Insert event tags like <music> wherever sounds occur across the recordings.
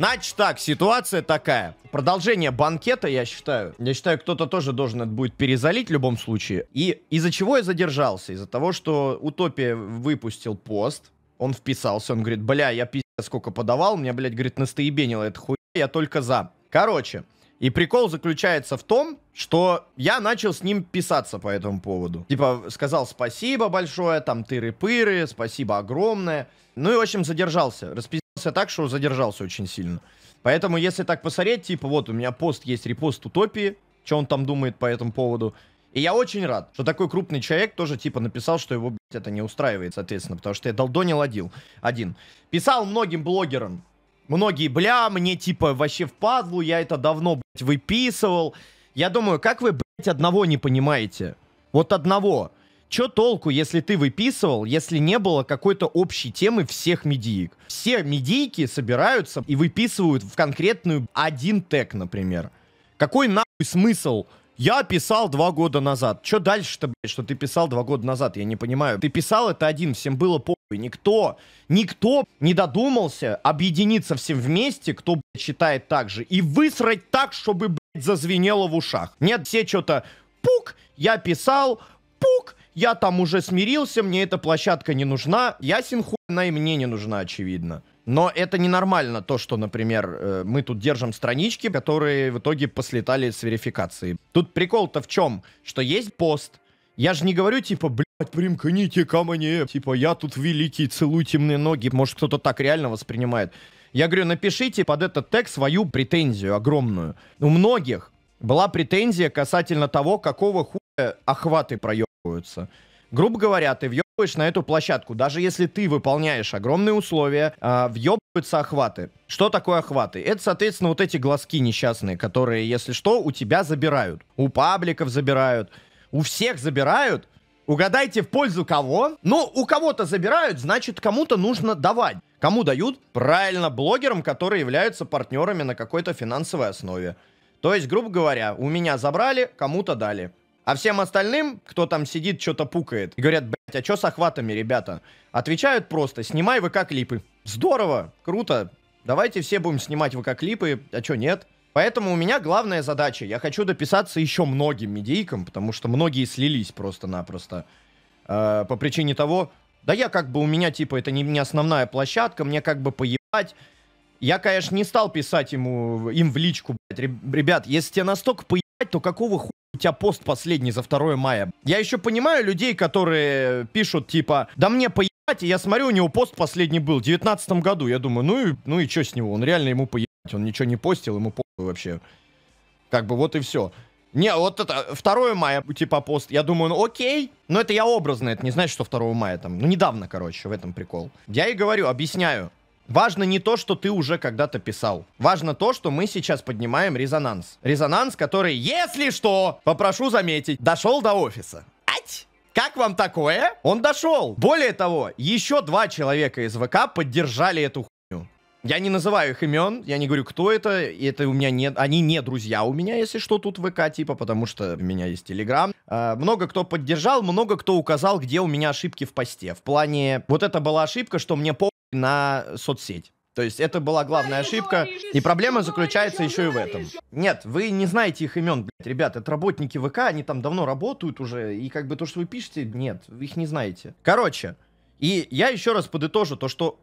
Значит так, ситуация такая. Продолжение банкета, я считаю. Я считаю, кто-то тоже должен это будет перезалить в любом случае. И из-за чего я задержался? Из-за того, что Утопия выпустил пост. Он вписался, он говорит, бля, я пиздец сколько подавал, меня, блядь, говорит, настоебенило это хуйня, я только за. Короче, и прикол заключается в том, что я начал с ним писаться по этому поводу. Типа, сказал спасибо большое, там, тыры-пыры, спасибо огромное. Ну и, в общем, задержался. Распи так, что задержался очень сильно. Поэтому, если так посмотреть, типа, вот у меня пост есть, репост Утопии, что он там думает по этому поводу. И я очень рад, что такой крупный человек тоже, типа, написал, что его, блядь, это не устраивает, соответственно, потому что я долдонил один. один. Писал многим блогерам, многие, бля, мне, типа, вообще впадлу, я это давно, блядь, выписывал. Я думаю, как вы, блядь, одного не понимаете? Вот одного. Чё толку, если ты выписывал, если не было какой-то общей темы всех медиек? Все медийки собираются и выписывают в конкретную один тег, например. Какой нахуй смысл я писал два года назад. Что дальше-то, блядь, что ты писал два года назад? Я не понимаю. Ты писал это один, всем было похуй. Никто, никто не додумался объединиться всем вместе, кто, блядь, читает так же. И высрать так, чтобы, блядь, зазвенело в ушах. Нет, все что-то пук, я писал, пук, я там уже смирился, мне эта площадка не нужна, я синхуйна и мне не нужна, очевидно. Но это ненормально, то, что, например, э, мы тут держим странички, которые в итоге послетали с верификации. Тут прикол-то в чем? Что есть пост, я же не говорю, типа, блядь, примкните ко мне, типа, я тут великий, целую темные ноги. Может, кто-то так реально воспринимает. Я говорю, напишите под этот тег свою претензию огромную. У многих была претензия касательно того, какого хуя охваты проеб ебаются. Грубо говоря, ты въебываешь на эту площадку. Даже если ты выполняешь огромные условия, э, въебываются охваты. Что такое охваты? Это, соответственно, вот эти глазки несчастные, которые, если что, у тебя забирают. У пабликов забирают. У всех забирают. Угадайте, в пользу кого? Ну, у кого-то забирают, значит, кому-то нужно давать. Кому дают? Правильно, блогерам, которые являются партнерами на какой-то финансовой основе. То есть, грубо говоря, у меня забрали, кому-то дали. А всем остальным, кто там сидит, что-то пукает, и говорят, блять, а что с охватами, ребята? Отвечают просто, снимай ВК-клипы. Здорово, круто, давайте все будем снимать ВК-клипы, а что нет? Поэтому у меня главная задача, я хочу дописаться еще многим медийкам, потому что многие слились просто-напросто. Э, по причине того, да я как бы, у меня типа, это не, не основная площадка, мне как бы поебать. Я, конечно, не стал писать ему, им в личку, блядь, ребят, если тебе настолько поебать, то какого хуя у тебя пост последний за 2 мая? Я еще понимаю людей, которые пишут типа, да мне поебать, и я смотрю, у него пост последний был в 19 году. Я думаю, ну и, ну и что с него, он реально ему поебать, он ничего не постил, ему похуй вообще. Как бы вот и все. Не, вот это 2 мая, типа, пост. Я думаю, ну окей. Но это я образно, это не значит, что 2 мая там. Ну недавно, короче, в этом прикол. Я и говорю, объясняю. Важно не то, что ты уже когда-то писал. Важно то, что мы сейчас поднимаем резонанс. Резонанс, который, если что, попрошу заметить, дошел до офиса. Ать! Как вам такое? Он дошел. Более того, еще два человека из ВК поддержали эту хуйню. Я не называю их имен, я не говорю, кто это, это у меня нет, они не друзья у меня, если что, тут ВК, типа, потому что у меня есть Телеграм. А, много кто поддержал, много кто указал, где у меня ошибки в посте. В плане, вот это была ошибка, что мне по на соцсеть. То есть это была главная ошибка, и проблема заключается еще и в этом. Нет, вы не знаете их имен, блядь, ребят, это работники ВК, они там давно работают уже, и как бы то, что вы пишете, нет, вы их не знаете. Короче, и я еще раз подытожу то, что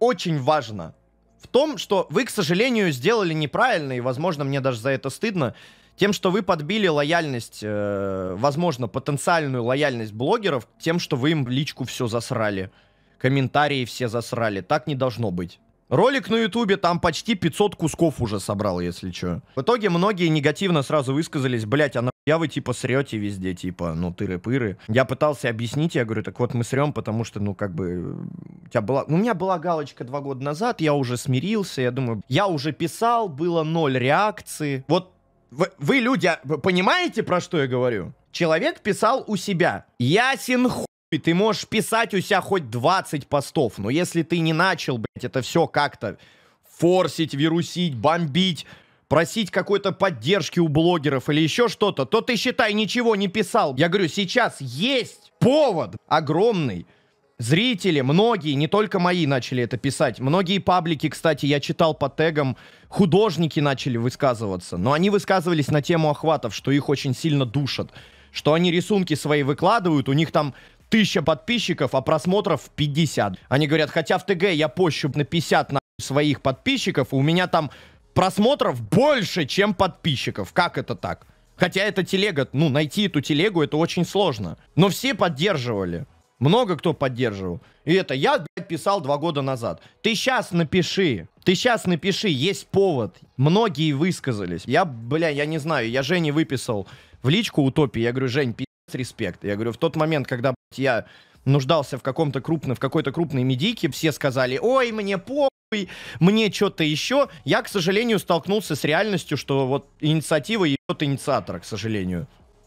очень важно в том, что вы, к сожалению, сделали неправильно, и, возможно, мне даже за это стыдно, тем, что вы подбили лояльность, э, возможно, потенциальную лояльность блогеров, тем, что вы им личку все засрали комментарии все засрали. Так не должно быть. Ролик на ютубе там почти 500 кусков уже собрал, если что. В итоге многие негативно сразу высказались, блять, а нахуя вы типа срете везде, типа, ну тыры-пыры. Я пытался объяснить, я говорю, так вот мы срем, потому что, ну как бы, у тебя была... Ну, у меня была галочка два года назад, я уже смирился, я думаю, я уже писал, было ноль реакции. Вот вы, вы люди, а понимаете, про что я говорю? Человек писал у себя. Ясен хуй ты можешь писать у себя хоть 20 постов, но если ты не начал, блядь, это все как-то форсить, вирусить, бомбить, просить какой-то поддержки у блогеров или еще что-то, то ты, считай, ничего не писал. Я говорю, сейчас есть повод огромный. Зрители, многие, не только мои начали это писать. Многие паблики, кстати, я читал по тегам, художники начали высказываться. Но они высказывались на тему охватов, что их очень сильно душат. Что они рисунки свои выкладывают, у них там 1000 подписчиков, а просмотров 50. Они говорят, хотя в ТГ я пощу на 50 на своих подписчиков, у меня там просмотров больше, чем подписчиков. Как это так? Хотя это телега, ну, найти эту телегу, это очень сложно. Но все поддерживали. Много кто поддерживал. И это я, блядь, писал два года назад. Ты сейчас напиши. Ты сейчас напиши, есть повод. Многие высказались. Я, бля, я не знаю, я Жене выписал в личку утопии. Я говорю, Жень, респект. Я говорю, в тот момент, когда я нуждался в каком-то крупном, в какой-то крупной медийке, все сказали, ой, мне похуй, мне что-то еще. Я, к сожалению, столкнулся с реальностью, что вот инициатива ебет инициатора, к сожалению.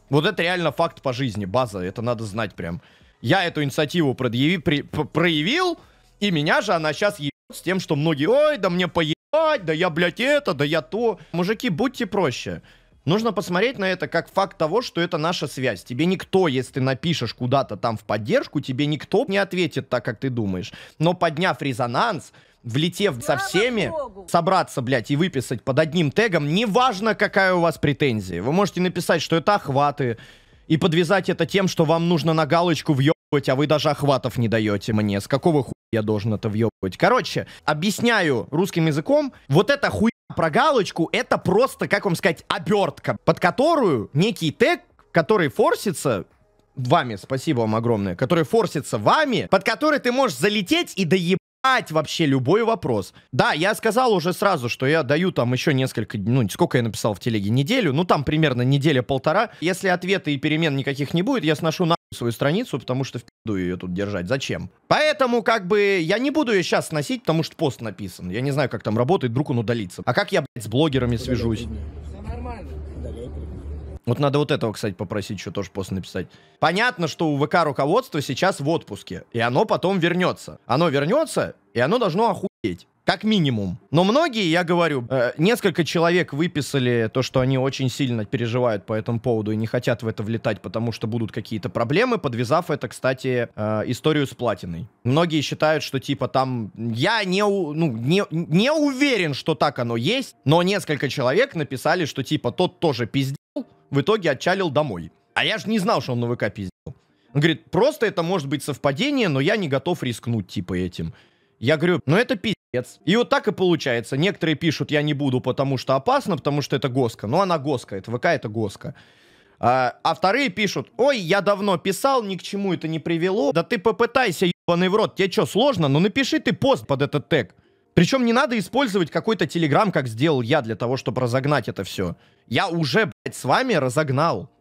Вот это реально факт по жизни, база, это надо знать прям. Я эту инициативу продъяви, при, проявил, и меня же она сейчас ебет с тем, что многие, ой, да мне поебать, да я, блядь, это, да я то. Мужики, будьте проще. Нужно посмотреть на это как факт того, что это наша связь. Тебе никто, если ты напишешь куда-то там в поддержку, тебе никто не ответит так, как ты думаешь. Но подняв резонанс, влетев со всеми, собраться, блядь, и выписать под одним тегом, неважно, какая у вас претензия. Вы можете написать, что это охваты, и подвязать это тем, что вам нужно на галочку въебывать, а вы даже охватов не даете мне. С какого хуя я должен это въебывать? Короче, объясняю русским языком, вот это хуй про галочку это просто, как вам сказать, обертка, под которую некий тег, который форсится, вами, спасибо вам огромное, который форсится вами, под который ты можешь залететь и доебать вообще любой вопрос. Да, я сказал уже сразу, что я даю там еще несколько, ну, сколько я написал в телеге, неделю, ну, там примерно неделя-полтора. Если ответа и перемен никаких не будет, я сношу на свою страницу, потому что в пизду ее тут держать. Зачем? Поэтому, как бы, я не буду ее сейчас сносить, потому что пост написан. Я не знаю, как там работает, вдруг он удалится. А как я, блядь, с блогерами свяжусь? Вот надо вот этого, кстати, попросить еще тоже пост написать. Понятно, что у ВК руководство сейчас в отпуске, и оно потом вернется. Оно вернется, и оно должно охуеть. Как минимум. Но многие, я говорю, э, несколько человек выписали то, что они очень сильно переживают по этому поводу и не хотят в это влетать, потому что будут какие-то проблемы, подвязав это, кстати, э, историю с платиной. Многие считают, что типа там я не, ну, не, не уверен, что так оно есть, но несколько человек написали, что типа тот тоже пиздец, в итоге отчалил домой. А я же не знал, что он на ВК пиздил. Он говорит, просто это может быть совпадение, но я не готов рискнуть, типа, этим. Я говорю, ну это пиздец. И вот так и получается. Некоторые пишут, я не буду, потому что опасно, потому что это госка. Ну она госка, это ВК, это госка. А, а вторые пишут, ой, я давно писал, ни к чему это не привело. Да ты попытайся, ебаный в рот, тебе что, сложно? Ну напиши ты пост под этот тег. Причем не надо использовать какой-то телеграм, как сделал я, для того, чтобы разогнать это все. Я уже, блядь, с вами разогнал.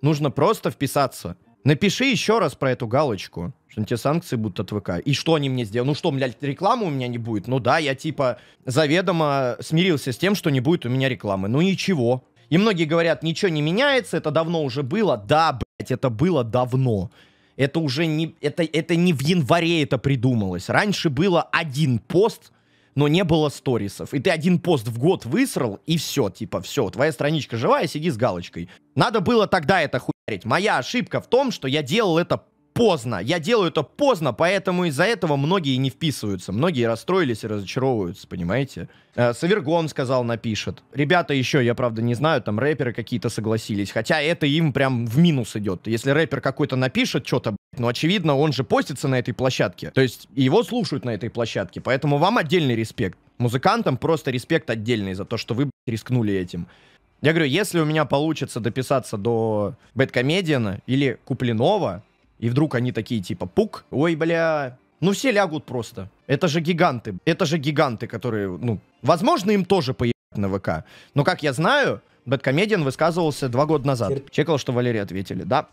Нужно просто вписаться. Напиши еще раз про эту галочку, что те санкции будут от ВК. И что они мне сделают? Ну что, блядь, рекламы у меня не будет? Ну да, я типа заведомо смирился с тем, что не будет у меня рекламы. Ну ничего. И многие говорят, ничего не меняется, это давно уже было. Да, блядь, это было давно. Это уже не... Это, это не в январе это придумалось. Раньше было один пост но не было сторисов. И ты один пост в год высрал, и все, типа, все, твоя страничка живая, сиди с галочкой. Надо было тогда это хуярить. Моя ошибка в том, что я делал это поздно. Я делаю это поздно, поэтому из-за этого многие не вписываются. Многие расстроились и разочаровываются, понимаете? Э, Савергон сказал, напишет. Ребята еще, я правда не знаю, там рэперы какие-то согласились. Хотя это им прям в минус идет. Если рэпер какой-то напишет что-то, ну, очевидно, он же постится на этой площадке. То есть его слушают на этой площадке. Поэтому вам отдельный респект. Музыкантам просто респект отдельный за то, что вы рискнули этим. Я говорю, если у меня получится дописаться до Бэткомедиана или Куплинова, и вдруг они такие типа пук, ой, бля, ну все лягут просто. Это же гиганты, это же гиганты, которые, ну, возможно, им тоже поебать на ВК. Но как я знаю, Бэткомедиан высказывался два года назад. Чекал, что Валерий ответили, да?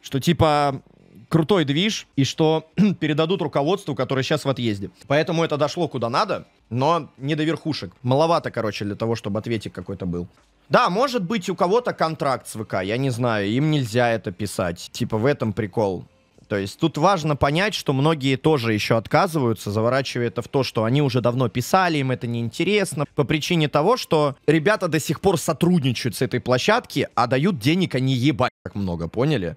Что типа крутой движ и что <clears throat> передадут руководству, которое сейчас в отъезде. Поэтому это дошло куда надо, но не до верхушек. Маловато, короче, для того, чтобы ответик какой-то был. Да, может быть, у кого-то контракт с ВК, я не знаю, им нельзя это писать. Типа в этом прикол. То есть тут важно понять, что многие тоже еще отказываются, заворачивая это в то, что они уже давно писали, им это неинтересно, по причине того, что ребята до сих пор сотрудничают с этой площадки, а дают денег они ебать как много, поняли?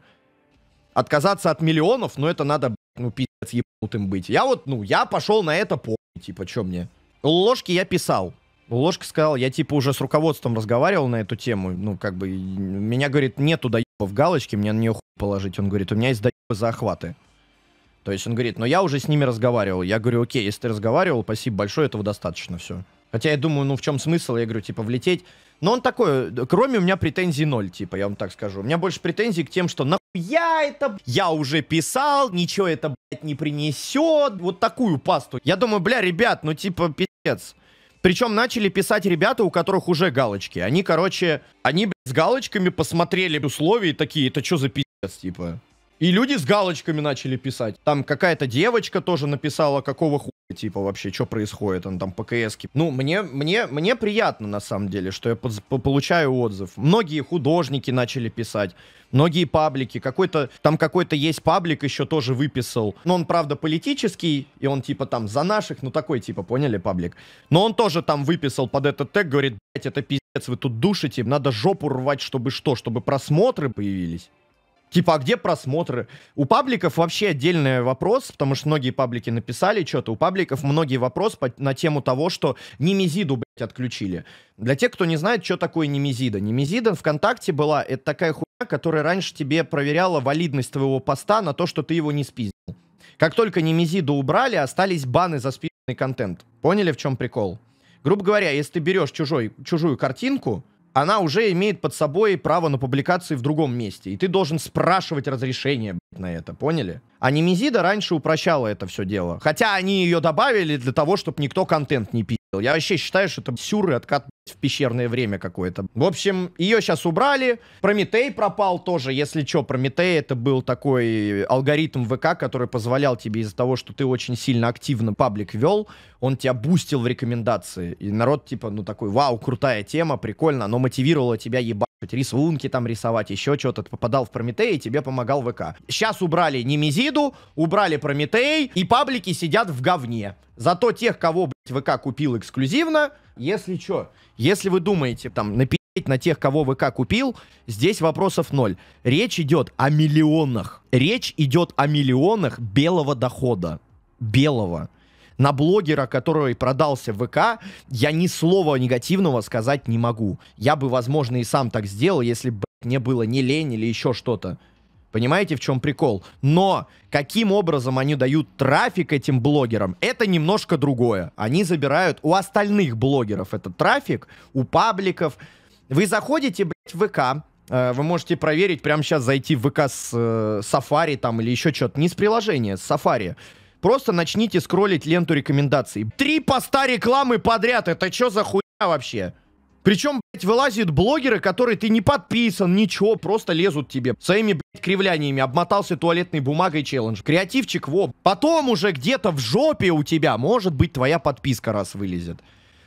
отказаться от миллионов, но это надо, ну, пиздец ебанутым быть. Я вот, ну, я пошел на это по... Типа, что мне? Ложки я писал. Ложка сказал, я типа уже с руководством разговаривал на эту тему, ну как бы, меня, говорит, нету доеба в галочке, мне на нее хуй положить, он говорит, у меня есть доеба за охваты. То есть он говорит, но я уже с ними разговаривал, я говорю, окей, если ты разговаривал, спасибо большое, этого достаточно, все. Хотя я думаю, ну в чем смысл, я говорю, типа влететь но он такой, кроме у меня претензий ноль, типа, я вам так скажу. У меня больше претензий к тем, что нахуя это, я уже писал, ничего это, блядь, не принесет. Вот такую пасту. Я думаю, бля, ребят, ну типа, пиздец. Причем начали писать ребята, у которых уже галочки. Они, короче, они, блядь, с галочками посмотрели условия и такие, это что за пиздец, типа. И люди с галочками начали писать. Там какая-то девочка тоже написала, какого хуя типа вообще, что происходит, он там по кс Ну, мне, мне, мне приятно на самом деле, что я по по получаю отзыв. Многие художники начали писать, многие паблики, какой-то, там какой-то есть паблик еще тоже выписал, но ну, он, правда, политический, и он типа там за наших, ну такой типа, поняли, паблик. Но он тоже там выписал под этот тег, говорит, блять, это пиздец, вы тут душите, надо жопу рвать, чтобы что, чтобы просмотры появились. Типа, а где просмотры? У пабликов вообще отдельный вопрос, потому что многие паблики написали что-то. У пабликов многие вопросы по, на тему того, что Немезиду, блядь, отключили. Для тех, кто не знает, что такое Немезида. Немезида ВКонтакте была, это такая хуйня, которая раньше тебе проверяла валидность твоего поста на то, что ты его не спиздил. Как только Немезиду убрали, остались баны за спиздный контент. Поняли, в чем прикол? Грубо говоря, если ты берешь чужой, чужую картинку, она уже имеет под собой право на публикации в другом месте. И ты должен спрашивать разрешение на это, поняли? А Немезида раньше упрощала это все дело. Хотя они ее добавили для того, чтобы никто контент не пил. Я вообще считаю, что это сюр и откат в пещерное время какое-то. В общем, ее сейчас убрали. Прометей пропал тоже. Если что, Прометей это был такой алгоритм ВК, который позволял тебе из-за того, что ты очень сильно активно паблик вел, он тебя бустил в рекомендации. И народ типа, ну такой, вау, крутая тема, прикольно, оно мотивировало тебя ебать рисунки там рисовать, еще что-то. Ты попадал в Прометей, и тебе помогал ВК. Сейчас убрали Немезиду, убрали Прометей, и паблики сидят в говне. Зато тех, кого, блядь, ВК купил эксклюзивно, если что, если вы думаете, там, напи***ть на тех, кого ВК купил, здесь вопросов ноль. Речь идет о миллионах. Речь идет о миллионах белого дохода. Белого на блогера, который продался в ВК, я ни слова негативного сказать не могу. Я бы, возможно, и сам так сделал, если бы мне было не лень или еще что-то. Понимаете, в чем прикол? Но каким образом они дают трафик этим блогерам, это немножко другое. Они забирают у остальных блогеров этот трафик, у пабликов. Вы заходите, блядь, в ВК, э, вы можете проверить, прямо сейчас зайти в ВК с э, Safari там или еще что-то, не с приложения, с Safari. Просто начните скроллить ленту рекомендаций. Три поста рекламы подряд. Это что за хуйня вообще? Причем, блядь, вылазят блогеры, которые ты не подписан, ничего, просто лезут тебе. Своими, блядь, кривляниями обмотался туалетной бумагой челлендж. Креативчик, во. Потом уже где-то в жопе у тебя, может быть, твоя подписка раз вылезет.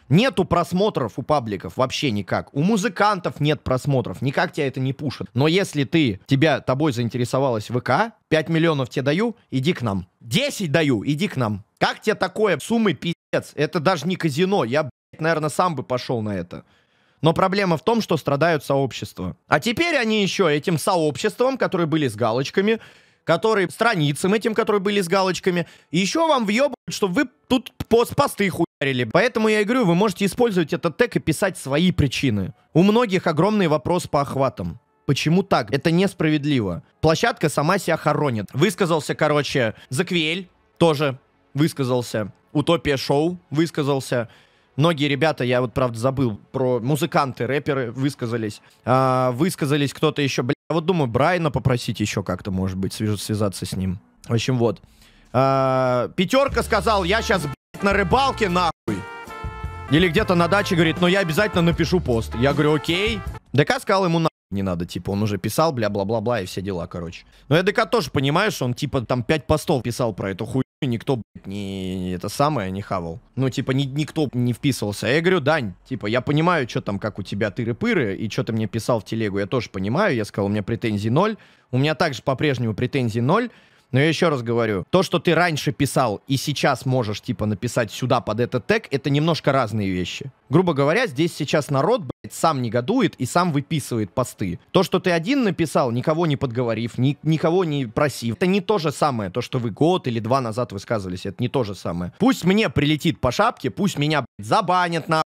Нету просмотров у пабликов вообще никак. У музыкантов нет просмотров, никак тебя это не пушит. Но если ты, тебя, тобой заинтересовалась ВК, 5 миллионов тебе даю, иди к нам. 10 даю, иди к нам. Как тебе такое? Суммы пиздец. Это даже не казино. Я, блядь, наверное, сам бы пошел на это. Но проблема в том, что страдают сообщества. А теперь они еще этим сообществом, которые были с галочками, которые страницам этим, которые были с галочками, еще вам въебывают, что вы тут пост посты хуй пиарили. Поэтому я и говорю, вы можете использовать этот тег и писать свои причины. У многих огромный вопрос по охватам. Почему так? Это несправедливо. Площадка сама себя хоронит. Высказался, короче, Заквель тоже высказался. Утопия шоу высказался. Многие ребята, я вот правда забыл, про музыканты, рэперы высказались. А, высказались кто-то еще. Бля, вот думаю, Брайна попросить еще как-то, может быть, свяжу связаться с ним. В общем, вот. А, пятерка сказал, я сейчас, блядь, на рыбалке, на или где-то на даче говорит, но «Ну, я обязательно напишу пост. Я говорю, окей. ДК сказал ему на не надо, типа, он уже писал, бля-бла-бла-бла и все дела, короче. Но я ДК тоже что он, типа, там пять постов писал про эту хуйню, никто, блядь, не это самое не хавал. Ну, типа, ни, никто не вписывался. Я говорю, Дань, типа, я понимаю, что там, как у тебя тыры-пыры, и что ты мне писал в телегу, я тоже понимаю. Я сказал, у меня претензий ноль. У меня также по-прежнему претензий ноль. Но я еще раз говорю, то, что ты раньше писал и сейчас можешь, типа, написать сюда под этот тег, это немножко разные вещи грубо говоря, здесь сейчас народ, блядь, сам негодует и сам выписывает посты. То, что ты один написал, никого не подговорив, ни, никого не просив, это не то же самое, то, что вы год или два назад высказывались, это не то же самое. Пусть мне прилетит по шапке, пусть меня, блядь, забанят на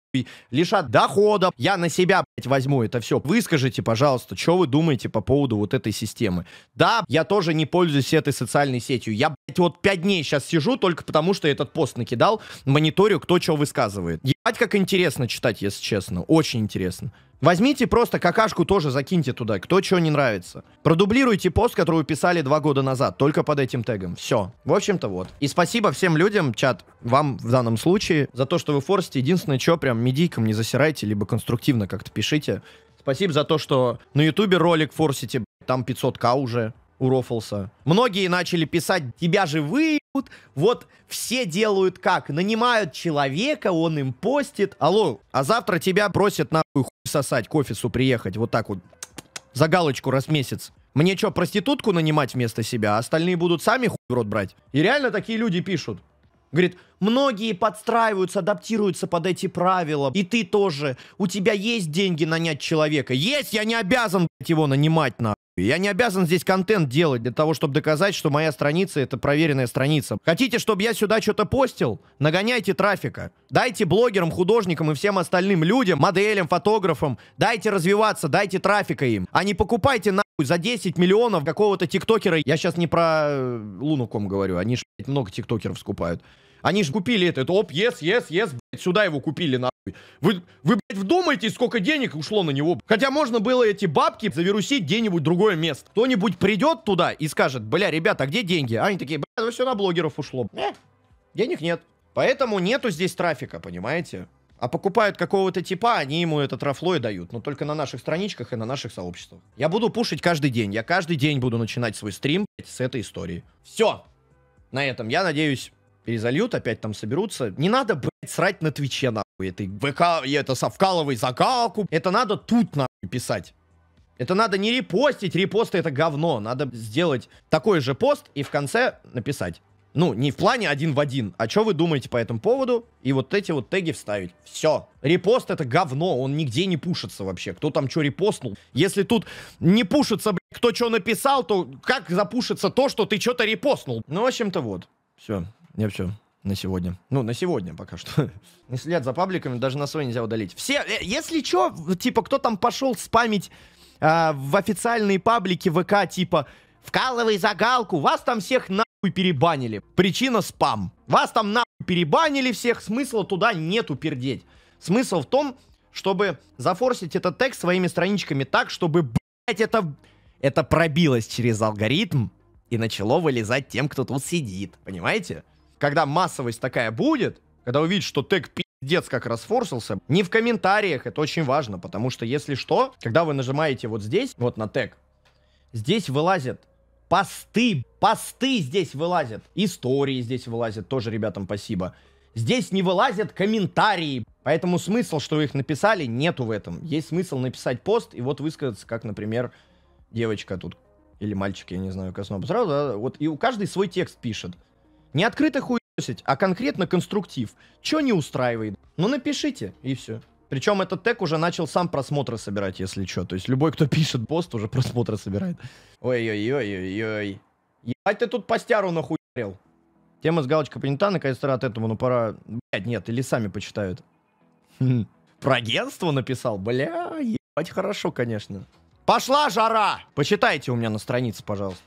лишат дохода, я на себя, блядь, возьму это все. Выскажите, пожалуйста, что вы думаете по поводу вот этой системы. Да, я тоже не пользуюсь этой социальной сетью. Я, блядь, вот пять дней сейчас сижу только потому, что этот пост накидал, мониторю, кто что высказывает. Ать как интересно читать, если честно. Очень интересно. Возьмите просто какашку тоже закиньте туда, кто чего не нравится. Продублируйте пост, который вы писали два года назад, только под этим тегом. Все. В общем-то вот. И спасибо всем людям, чат, вам в данном случае, за то, что вы форсите. Единственное, что прям медийком не засирайте, либо конструктивно как-то пишите. Спасибо за то, что на ютубе ролик форсите, там 500к уже у Рофлса. Многие начали писать, тебя же выебут, вот все делают как, нанимают человека, он им постит, алло, а завтра тебя бросят нахуй хуй сосать, к офису приехать, вот так вот, за галочку раз в месяц. Мне что, проститутку нанимать вместо себя, а остальные будут сами хуй в рот брать? И реально такие люди пишут. Говорит, многие подстраиваются, адаптируются под эти правила. И ты тоже. У тебя есть деньги нанять человека. Есть, я не обязан блядь, его нанимать на. Я не обязан здесь контент делать для того, чтобы доказать, что моя страница это проверенная страница. Хотите, чтобы я сюда что-то постил? Нагоняйте трафика. Дайте блогерам, художникам и всем остальным людям, моделям, фотографам, дайте развиваться, дайте трафика им. А не покупайте на за 10 миллионов какого-то тиктокера. Я сейчас не про э, Лунуком говорю, они ж много тиктокеров скупают. Они же купили это, оп, yes, ес, ес, сюда его купили, нахуй. Вы, вы, блядь, вдумайтесь, сколько денег ушло на него. Хотя можно было эти бабки завирусить где-нибудь другое место. Кто-нибудь придет туда и скажет, бля, ребята, а где деньги? А они такие, бля, ну все на блогеров ушло. Э, денег нет. Поэтому нету здесь трафика, понимаете? А покупают какого-то типа, они ему этот рафло и дают. Но только на наших страничках и на наших сообществах. Я буду пушить каждый день. Я каждый день буду начинать свой стрим блядь, с этой истории. Все. На этом, я надеюсь, перезальют, опять там соберутся. Не надо, блядь, срать на Твиче, нахуй. Это ВК, это совкаловый закалку. Это надо тут, нахуй, писать. Это надо не репостить, репосты это говно. Надо сделать такой же пост и в конце написать. Ну, не в плане один в один, а что вы думаете по этому поводу, и вот эти вот теги вставить. Все. Репост это говно, он нигде не пушится вообще. Кто там что репостнул? Если тут не пушится, блядь, кто что написал, то как запушится то, что ты что-то репостнул? Ну, в общем-то, вот. Все. Я все на сегодня. Ну, на сегодня пока что. <laughs> Не след за пабликами, даже на свой нельзя удалить. Все, э, если что, типа, кто там пошел спамить э, в официальные паблики ВК, типа, вкалывай загалку, вас там всех нахуй перебанили. Причина спам. Вас там нахуй перебанили всех, смысла туда нету пердеть. Смысл в том, чтобы зафорсить этот текст своими страничками так, чтобы, блять это, это пробилось через алгоритм и начало вылезать тем, кто тут сидит. Понимаете? когда массовость такая будет, когда увидишь, что тег пиздец как расфорсился, не в комментариях, это очень важно, потому что, если что, когда вы нажимаете вот здесь, вот на тег, здесь вылазит посты, посты здесь вылазят, истории здесь вылазят, тоже ребятам спасибо. Здесь не вылазят комментарии, поэтому смысл, что их написали, нету в этом. Есть смысл написать пост и вот высказаться, как, например, девочка тут или мальчик, я не знаю, коснул сразу, да, вот и у каждый свой текст пишет. Не открыто хуесить, а конкретно конструктив. Чё не устраивает? Ну напишите, и все. Причем этот тег уже начал сам просмотры собирать, если что. То есть любой, кто <laughs> пишет пост, уже просмотры собирает. Ой-ой-ой-ой-ой. Ебать ты тут постяру нахуярил. Тема с галочкой принята, наконец-то рад этому, но пора... Блядь, нет, или сами почитают. Хм. Про агентство написал? Бля, ебать хорошо, конечно. Пошла жара! Почитайте у меня на странице, пожалуйста.